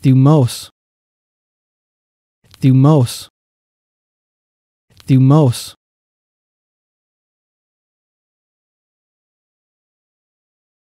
Thumos. Thumos. Thumos.